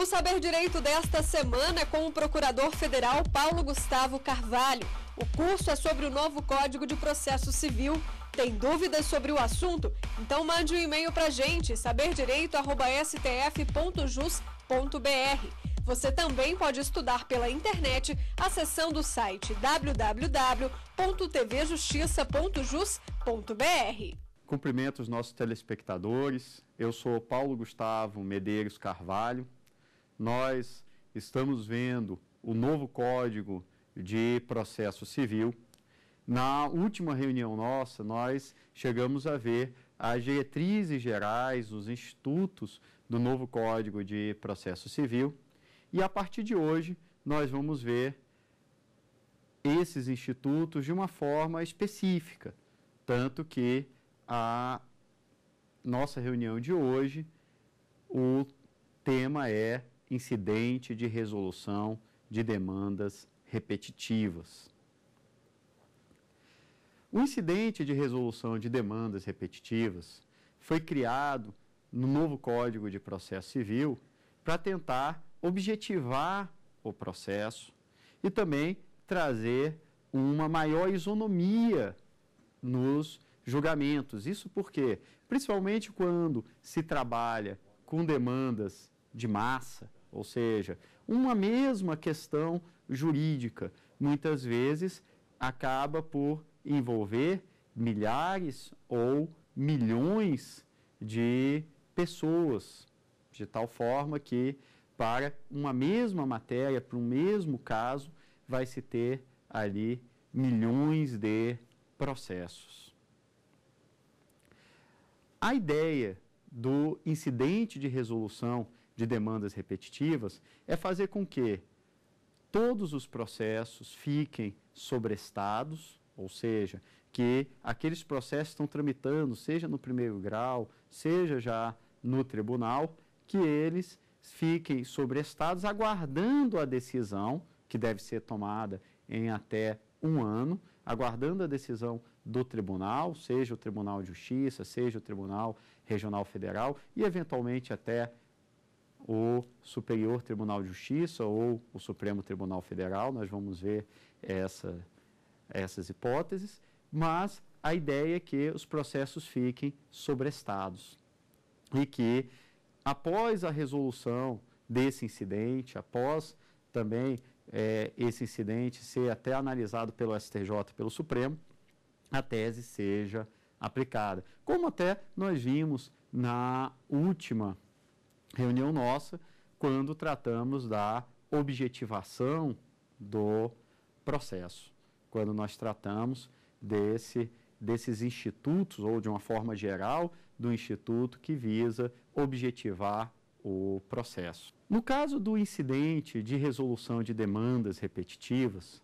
O Saber Direito desta semana é com o procurador federal Paulo Gustavo Carvalho. O curso é sobre o novo Código de Processo Civil. Tem dúvidas sobre o assunto? Então mande um e-mail para gente, saberdireito.stf.jus.br. Você também pode estudar pela internet acessando o site www.tvjustiça.jus.br. Cumprimento os nossos telespectadores. Eu sou Paulo Gustavo Medeiros Carvalho, nós estamos vendo o novo Código de Processo Civil. Na última reunião nossa, nós chegamos a ver as diretrizes gerais, os institutos do novo Código de Processo Civil. E a partir de hoje, nós vamos ver esses institutos de uma forma específica. Tanto que a nossa reunião de hoje, o tema é incidente de resolução de demandas repetitivas. O incidente de resolução de demandas repetitivas foi criado no novo Código de Processo Civil para tentar objetivar o processo e também trazer uma maior isonomia nos julgamentos. Isso porque, principalmente quando se trabalha com demandas de massa, ou seja, uma mesma questão jurídica, muitas vezes, acaba por envolver milhares ou milhões de pessoas, de tal forma que, para uma mesma matéria, para um mesmo caso, vai se ter ali milhões de processos. A ideia do incidente de resolução de demandas repetitivas é fazer com que todos os processos fiquem sobrestados, ou seja, que aqueles processos estão tramitando, seja no primeiro grau, seja já no tribunal, que eles fiquem sobrestados aguardando a decisão que deve ser tomada em até um ano, aguardando a decisão do tribunal, seja o Tribunal de Justiça, seja o Tribunal Regional Federal e, eventualmente, até o Superior Tribunal de Justiça ou o Supremo Tribunal Federal, nós vamos ver eh, essa, essas hipóteses, mas a ideia é que os processos fiquem sobrestados e que, após a resolução desse incidente, após também é, esse incidente ser até analisado pelo STJ e pelo Supremo, a tese seja aplicada. Como até nós vimos na última reunião nossa, quando tratamos da objetivação do processo, quando nós tratamos desse, desses institutos, ou de uma forma geral, do instituto que visa objetivar o processo. No caso do incidente de resolução de demandas repetitivas,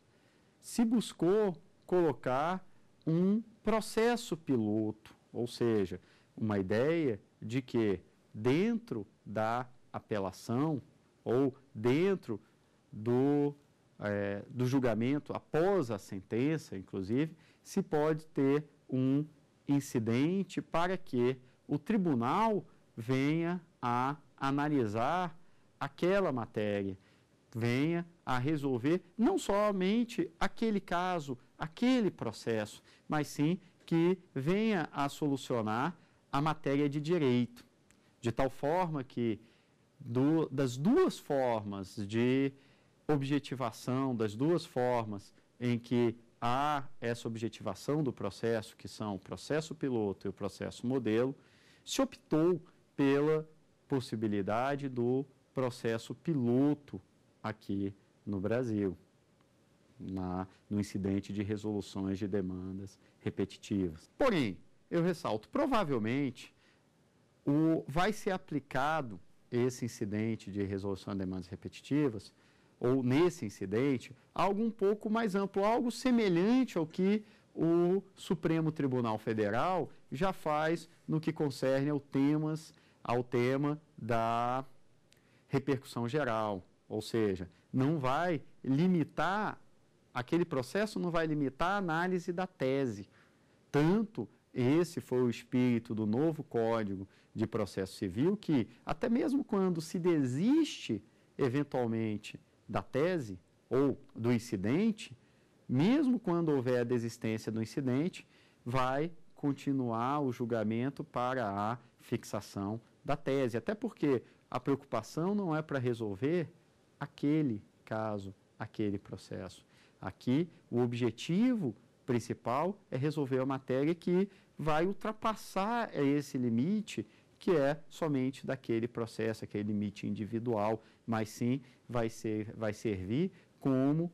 se buscou colocar um processo piloto, ou seja, uma ideia de que dentro da apelação ou dentro do, é, do julgamento, após a sentença, inclusive, se pode ter um incidente para que o tribunal venha a analisar aquela matéria, venha a resolver não somente aquele caso, aquele processo, mas sim que venha a solucionar a matéria de direito de tal forma que do, das duas formas de objetivação, das duas formas em que há essa objetivação do processo, que são o processo piloto e o processo modelo, se optou pela possibilidade do processo piloto aqui no Brasil, na, no incidente de resoluções de demandas repetitivas. Porém, eu ressalto, provavelmente o, vai ser aplicado esse incidente de resolução de demandas repetitivas, ou nesse incidente, algo um pouco mais amplo, algo semelhante ao que o Supremo Tribunal Federal já faz no que concerne ao, temas, ao tema da repercussão geral. Ou seja, não vai limitar, aquele processo não vai limitar a análise da tese. Tanto esse foi o espírito do novo Código de processo civil que, até mesmo quando se desiste eventualmente da tese ou do incidente, mesmo quando houver a desistência do incidente, vai continuar o julgamento para a fixação da tese. Até porque a preocupação não é para resolver aquele caso, aquele processo. Aqui, o objetivo principal é resolver a matéria que vai ultrapassar esse limite que é somente daquele processo, aquele limite individual, mas sim vai, ser, vai servir como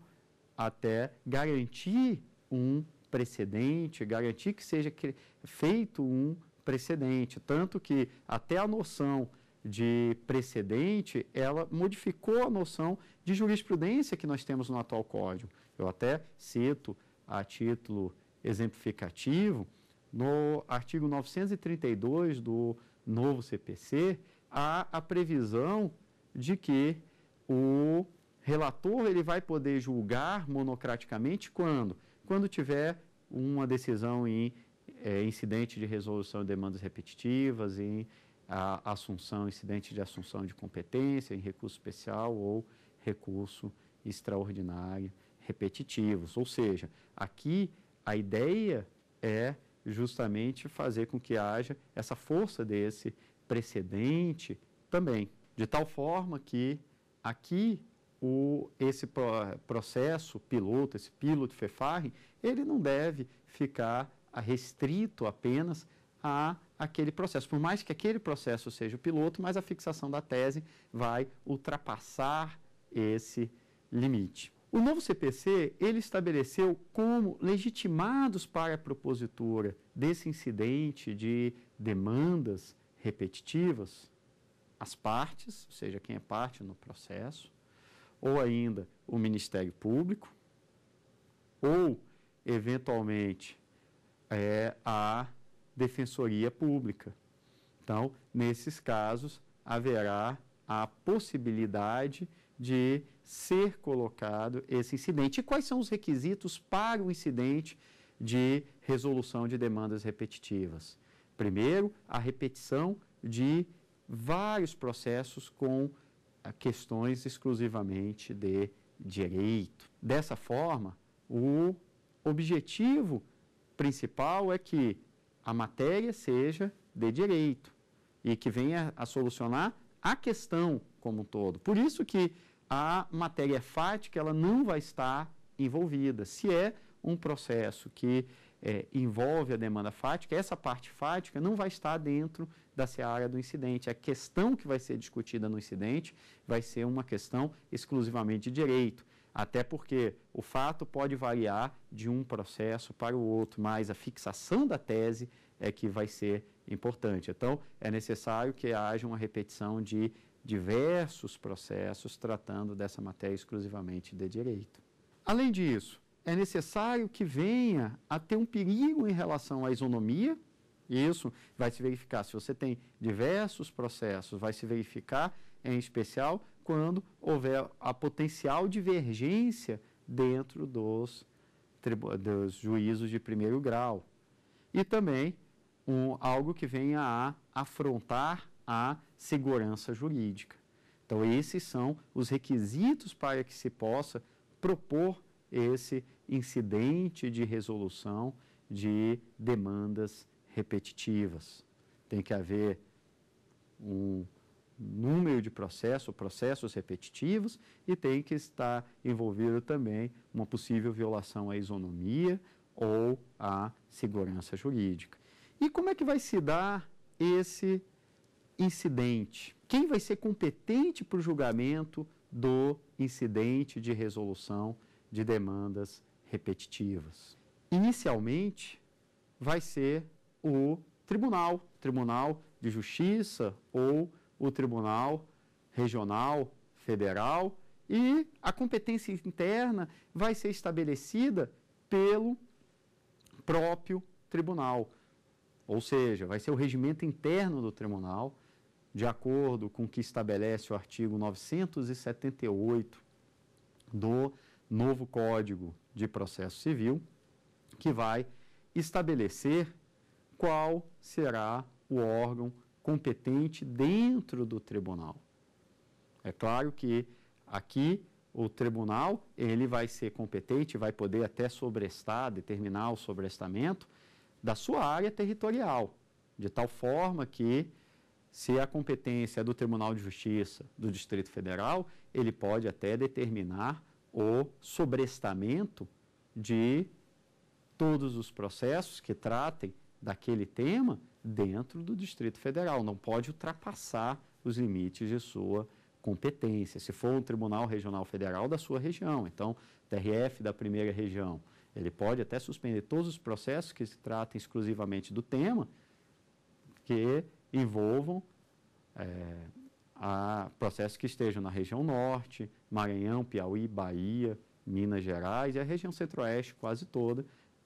até garantir um precedente, garantir que seja feito um precedente, tanto que até a noção de precedente, ela modificou a noção de jurisprudência que nós temos no atual código. Eu até cito a título exemplificativo no artigo 932 do novo CPC, há a previsão de que o relator ele vai poder julgar monocraticamente quando? Quando tiver uma decisão em é, incidente de resolução de demandas repetitivas, em a, assunção, incidente de assunção de competência, em recurso especial ou recurso extraordinário repetitivos. Ou seja, aqui a ideia é justamente fazer com que haja essa força desse precedente também, de tal forma que aqui o, esse processo piloto, esse piloto Fefarre, ele não deve ficar restrito apenas a aquele processo. Por mais que aquele processo seja o piloto, mas a fixação da tese vai ultrapassar esse limite. O novo CPC, ele estabeleceu como legitimados para a propositura desse incidente de demandas repetitivas as partes, ou seja, quem é parte no processo, ou ainda o Ministério Público, ou, eventualmente, é, a Defensoria Pública. Então, nesses casos, haverá a possibilidade de de ser colocado esse incidente e quais são os requisitos para o incidente de resolução de demandas repetitivas. Primeiro, a repetição de vários processos com eh, questões exclusivamente de direito. Dessa forma, o objetivo principal é que a matéria seja de direito e que venha a solucionar a questão como um todo. Por isso que a matéria fática ela não vai estar envolvida. Se é um processo que é, envolve a demanda fática, essa parte fática não vai estar dentro da seara do incidente. A questão que vai ser discutida no incidente vai ser uma questão exclusivamente de direito, até porque o fato pode variar de um processo para o outro, mas a fixação da tese é que vai ser importante. Então, é necessário que haja uma repetição de diversos processos tratando dessa matéria exclusivamente de direito. Além disso, é necessário que venha a ter um perigo em relação à isonomia, e isso vai se verificar se você tem diversos processos, vai se verificar em especial quando houver a potencial divergência dentro dos, dos juízos de primeiro grau. E também um, algo que venha a afrontar a segurança jurídica. Então, esses são os requisitos para que se possa propor esse incidente de resolução de demandas repetitivas. Tem que haver um número de processos, processos repetitivos, e tem que estar envolvido também uma possível violação à isonomia ou à segurança jurídica. E como é que vai se dar esse incidente. Quem vai ser competente para o julgamento do incidente de resolução de demandas repetitivas? Inicialmente, vai ser o tribunal, tribunal de justiça ou o tribunal regional, federal, e a competência interna vai ser estabelecida pelo próprio tribunal. Ou seja, vai ser o regimento interno do tribunal de acordo com o que estabelece o artigo 978 do novo Código de Processo Civil, que vai estabelecer qual será o órgão competente dentro do tribunal. É claro que aqui o tribunal ele vai ser competente, vai poder até sobrestar, determinar o sobrestamento da sua área territorial, de tal forma que se a competência é do Tribunal de Justiça do Distrito Federal, ele pode até determinar o sobrestamento de todos os processos que tratem daquele tema dentro do Distrito Federal. Não pode ultrapassar os limites de sua competência. Se for um Tribunal Regional Federal da sua região, então TRF da primeira região, ele pode até suspender todos os processos que se tratem exclusivamente do tema, que envolvam é, a processos que estejam na região norte, Maranhão, Piauí, Bahia, Minas Gerais e a região centro-oeste quase toda,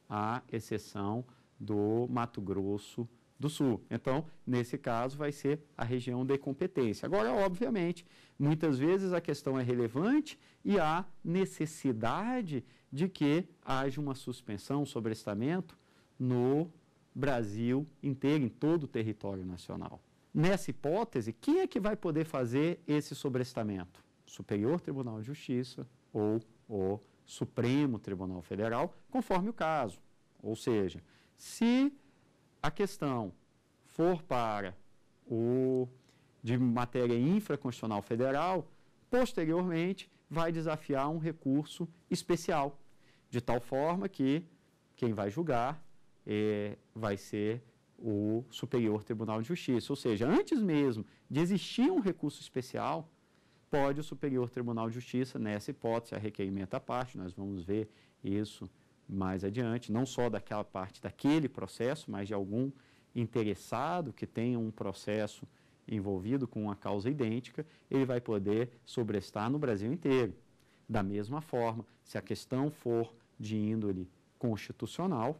à exceção do Mato Grosso do Sul. Então, nesse caso, vai ser a região de competência. Agora, obviamente, muitas vezes a questão é relevante e há necessidade de que haja uma suspensão, sobrestamento no Brasil inteiro, em todo o território nacional. Nessa hipótese, quem é que vai poder fazer esse sobrestamento? Superior Tribunal de Justiça ou o Supremo Tribunal Federal, conforme o caso. Ou seja, se a questão for para o de matéria infraconstitucional federal, posteriormente vai desafiar um recurso especial, de tal forma que quem vai julgar é, vai ser o Superior Tribunal de Justiça. Ou seja, antes mesmo de existir um recurso especial, pode o Superior Tribunal de Justiça, nessa hipótese, a requerimento à parte, nós vamos ver isso mais adiante, não só daquela parte daquele processo, mas de algum interessado que tenha um processo envolvido com uma causa idêntica, ele vai poder sobrestar no Brasil inteiro. Da mesma forma, se a questão for de índole constitucional,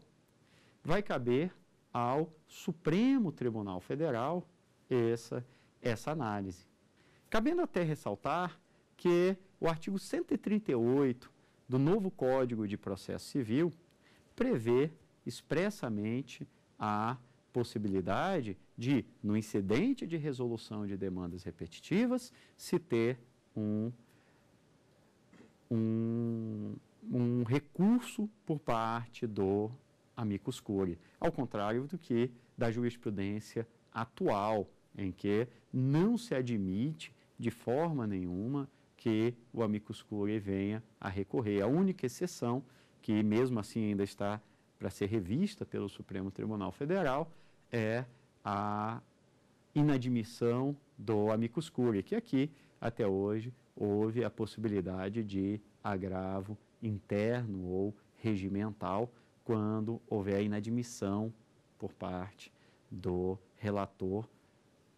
vai caber ao Supremo Tribunal Federal essa, essa análise. Cabendo até ressaltar que o artigo 138 do novo Código de Processo Civil prevê expressamente a possibilidade de, no incidente de resolução de demandas repetitivas, se ter um, um, um recurso por parte do amicus curiae, ao contrário do que da jurisprudência atual, em que não se admite de forma nenhuma que o amicus curiae venha a recorrer. A única exceção, que mesmo assim ainda está para ser revista pelo Supremo Tribunal Federal, é a inadmissão do amicus curiae, que aqui até hoje houve a possibilidade de agravo interno ou regimental quando houver a inadmissão por parte do relator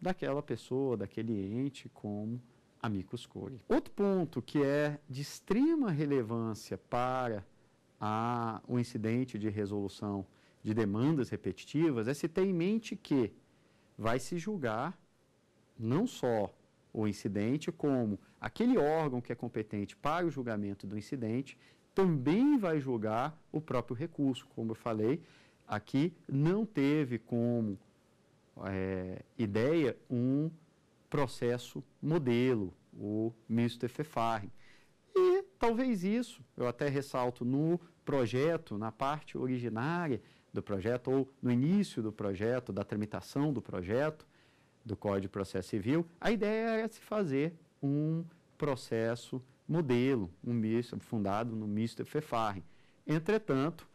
daquela pessoa, daquele ente, como amicus curiae. Outro ponto que é de extrema relevância para a, o incidente de resolução de demandas repetitivas é se ter em mente que vai se julgar não só o incidente, como aquele órgão que é competente para o julgamento do incidente também vai julgar o próprio recurso. Como eu falei, aqui não teve como é, ideia um processo modelo, o misto Fefarre. E talvez isso, eu até ressalto no projeto, na parte originária do projeto, ou no início do projeto, da tramitação do projeto, do Código de Processo Civil, a ideia era se fazer um processo modelo, um misto, fundado no Mr. Fefarren. Entretanto,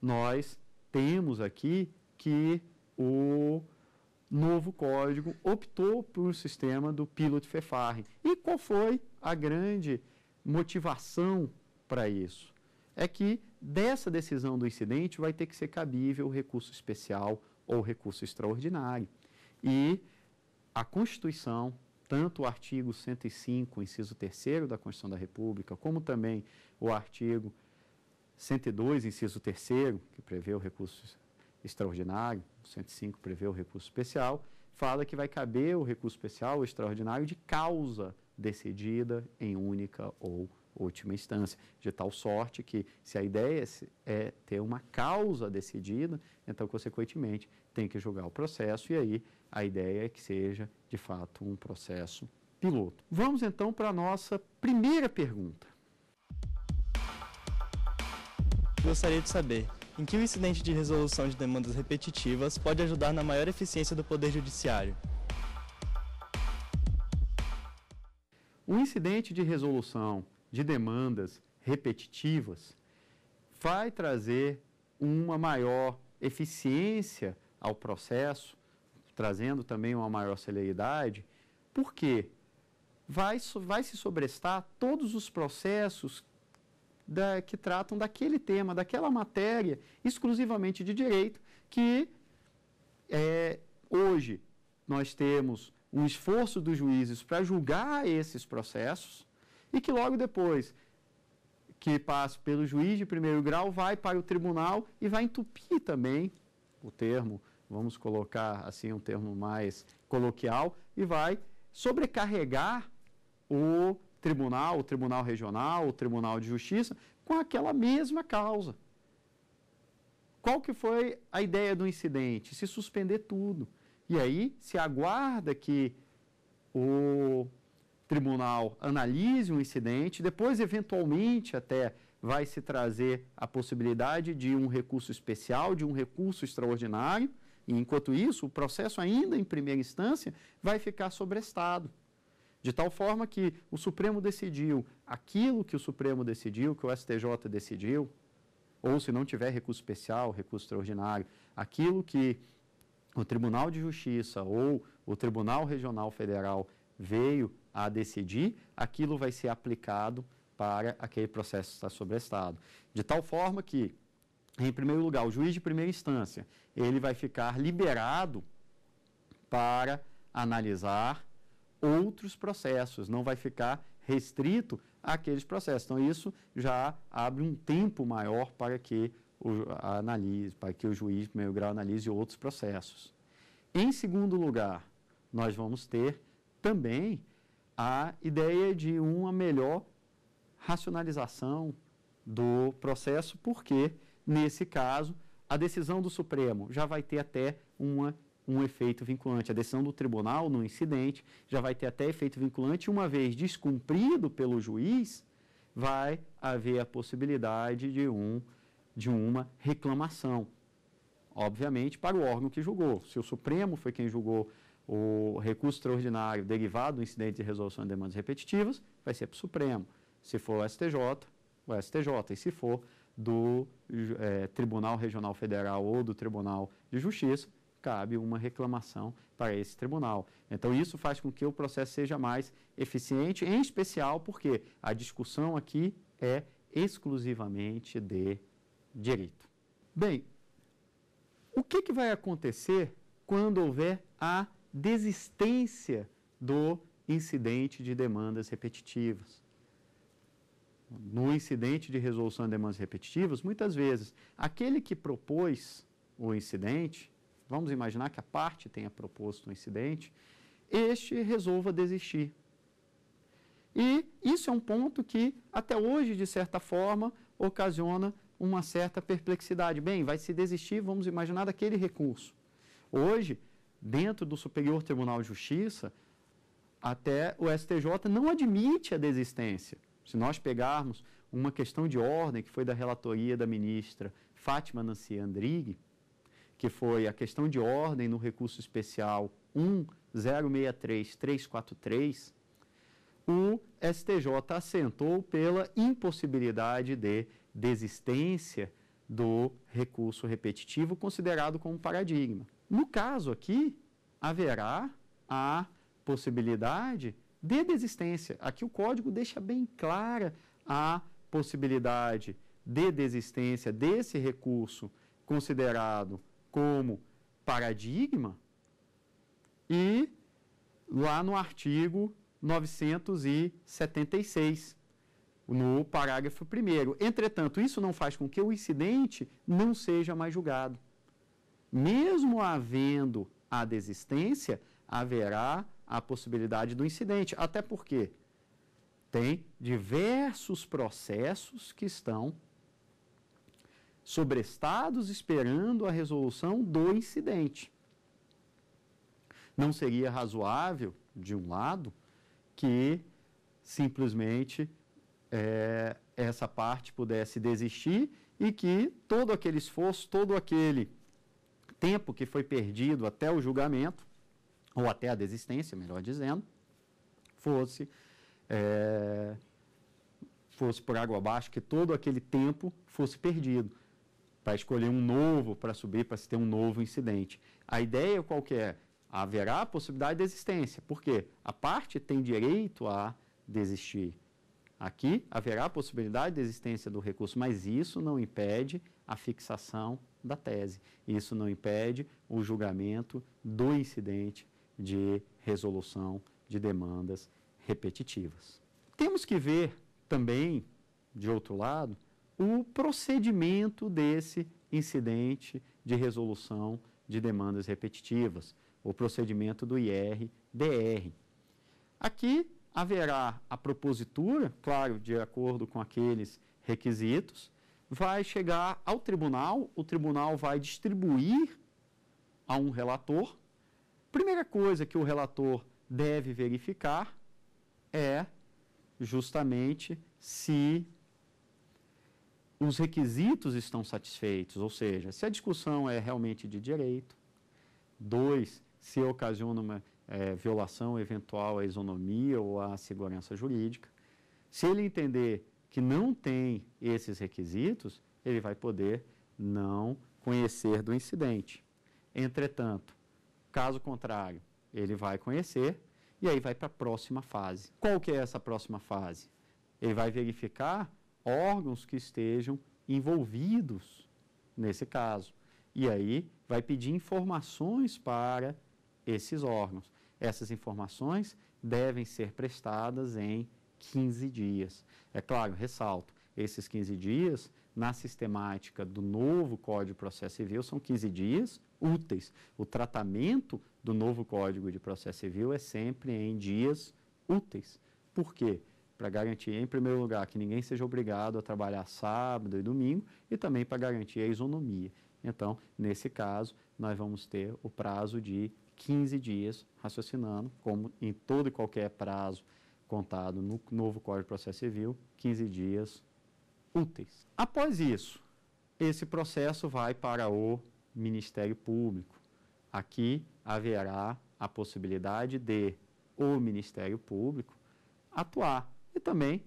nós temos aqui que o novo código optou por um sistema do Pilot Fefarren. E qual foi a grande motivação para isso? É que dessa decisão do incidente vai ter que ser cabível o recurso especial ou recurso extraordinário. E a Constituição tanto o artigo 105, inciso 3 da Constituição da República, como também o artigo 102, inciso 3, que prevê o recurso extraordinário, 105 prevê o recurso especial, fala que vai caber o recurso especial ou extraordinário de causa decidida em única ou última instância, de tal sorte que se a ideia é, é ter uma causa decidida, então consequentemente tem que julgar o processo e aí a ideia é que seja, de fato, um processo piloto. Vamos então para a nossa primeira pergunta. Gostaria de saber em que o incidente de resolução de demandas repetitivas pode ajudar na maior eficiência do Poder Judiciário. O incidente de resolução de demandas repetitivas vai trazer uma maior eficiência ao processo trazendo também uma maior celeridade, porque vai, vai se sobrestar todos os processos da, que tratam daquele tema, daquela matéria, exclusivamente de direito, que é, hoje nós temos um esforço dos juízes para julgar esses processos e que logo depois que passa pelo juiz de primeiro grau vai para o tribunal e vai entupir também o termo vamos colocar assim um termo mais coloquial, e vai sobrecarregar o tribunal, o tribunal regional, o tribunal de justiça, com aquela mesma causa. Qual que foi a ideia do incidente? Se suspender tudo. E aí se aguarda que o tribunal analise o um incidente, depois, eventualmente, até vai se trazer a possibilidade de um recurso especial, de um recurso extraordinário, e, enquanto isso, o processo, ainda em primeira instância, vai ficar sobrestado. De tal forma que o Supremo decidiu aquilo que o Supremo decidiu, que o STJ decidiu, ou se não tiver recurso especial, recurso extraordinário, aquilo que o Tribunal de Justiça ou o Tribunal Regional Federal veio a decidir, aquilo vai ser aplicado para aquele processo que está sobrestado. De tal forma que em primeiro lugar, o juiz de primeira instância, ele vai ficar liberado para analisar outros processos, não vai ficar restrito àqueles processos. Então, isso já abre um tempo maior para que o, analise, para que o juiz de primeiro grau analise outros processos. Em segundo lugar, nós vamos ter também a ideia de uma melhor racionalização do processo, porque Nesse caso, a decisão do Supremo já vai ter até uma, um efeito vinculante. A decisão do tribunal no incidente já vai ter até efeito vinculante. Uma vez descumprido pelo juiz, vai haver a possibilidade de, um, de uma reclamação. Obviamente, para o órgão que julgou. Se o Supremo foi quem julgou o recurso extraordinário derivado do incidente de resolução de demandas repetitivas, vai ser para o Supremo. Se for o STJ, o STJ. E se for do é, Tribunal Regional Federal ou do Tribunal de Justiça, cabe uma reclamação para esse tribunal. Então, isso faz com que o processo seja mais eficiente, em especial porque a discussão aqui é exclusivamente de direito. Bem, o que, que vai acontecer quando houver a desistência do incidente de demandas repetitivas? no incidente de resolução de demandas repetitivas, muitas vezes aquele que propôs o incidente, vamos imaginar que a parte tenha proposto o incidente, este resolva desistir. E isso é um ponto que, até hoje, de certa forma, ocasiona uma certa perplexidade. Bem, vai se desistir, vamos imaginar, daquele recurso. Hoje, dentro do Superior Tribunal de Justiça, até o STJ não admite a desistência se nós pegarmos uma questão de ordem que foi da relatoria da ministra Fátima Nancy Andrighi, que foi a questão de ordem no recurso especial 1063343, o STJ assentou pela impossibilidade de desistência do recurso repetitivo considerado como paradigma. No caso aqui, haverá a possibilidade de desistência. Aqui o código deixa bem clara a possibilidade de desistência desse recurso considerado como paradigma e lá no artigo 976, no parágrafo 1. Entretanto, isso não faz com que o incidente não seja mais julgado. Mesmo havendo a desistência, haverá a possibilidade do incidente, até porque tem diversos processos que estão sobrestados esperando a resolução do incidente. Não seria razoável, de um lado, que simplesmente é, essa parte pudesse desistir e que todo aquele esforço, todo aquele tempo que foi perdido até o julgamento ou até a desistência, melhor dizendo, fosse é, fosse por água abaixo, que todo aquele tempo fosse perdido para escolher um novo para subir, para se ter um novo incidente. A ideia qual que é? Haverá a possibilidade de existência, porque a parte tem direito a desistir. Aqui haverá a possibilidade de existência do recurso, mas isso não impede a fixação da tese. Isso não impede o julgamento do incidente de resolução de demandas repetitivas. Temos que ver também, de outro lado, o procedimento desse incidente de resolução de demandas repetitivas, o procedimento do IRDR. Aqui haverá a propositura, claro, de acordo com aqueles requisitos, vai chegar ao tribunal, o tribunal vai distribuir a um relator Primeira coisa que o relator deve verificar é justamente se os requisitos estão satisfeitos, ou seja, se a discussão é realmente de direito, dois, se ocasiona uma é, violação eventual à isonomia ou à segurança jurídica. Se ele entender que não tem esses requisitos, ele vai poder não conhecer do incidente. Entretanto, Caso contrário, ele vai conhecer e aí vai para a próxima fase. Qual que é essa próxima fase? Ele vai verificar órgãos que estejam envolvidos nesse caso. E aí vai pedir informações para esses órgãos. Essas informações devem ser prestadas em 15 dias. É claro, ressalto, esses 15 dias, na sistemática do novo Código de Processo Civil, são 15 dias úteis. O tratamento do novo Código de Processo Civil é sempre em dias úteis. Por quê? Para garantir, em primeiro lugar, que ninguém seja obrigado a trabalhar sábado e domingo e também para garantir a isonomia. Então, nesse caso, nós vamos ter o prazo de 15 dias raciocinando, como em todo e qualquer prazo contado no novo Código de Processo Civil, 15 dias úteis. Após isso, esse processo vai para o Ministério Público. Aqui haverá a possibilidade de o Ministério Público atuar e também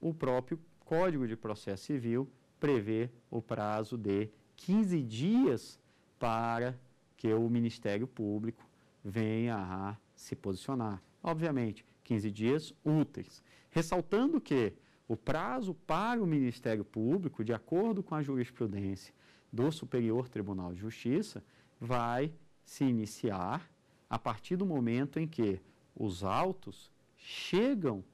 o próprio Código de Processo Civil prevê o prazo de 15 dias para que o Ministério Público venha a se posicionar. Obviamente, 15 dias úteis. Ressaltando que o prazo para o Ministério Público, de acordo com a jurisprudência do Superior Tribunal de Justiça vai se iniciar a partir do momento em que os autos chegam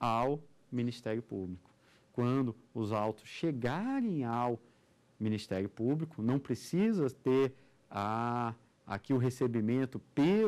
ao Ministério Público. Quando os autos chegarem ao Ministério Público, não precisa ter a, ah, aqui o recebimento pelo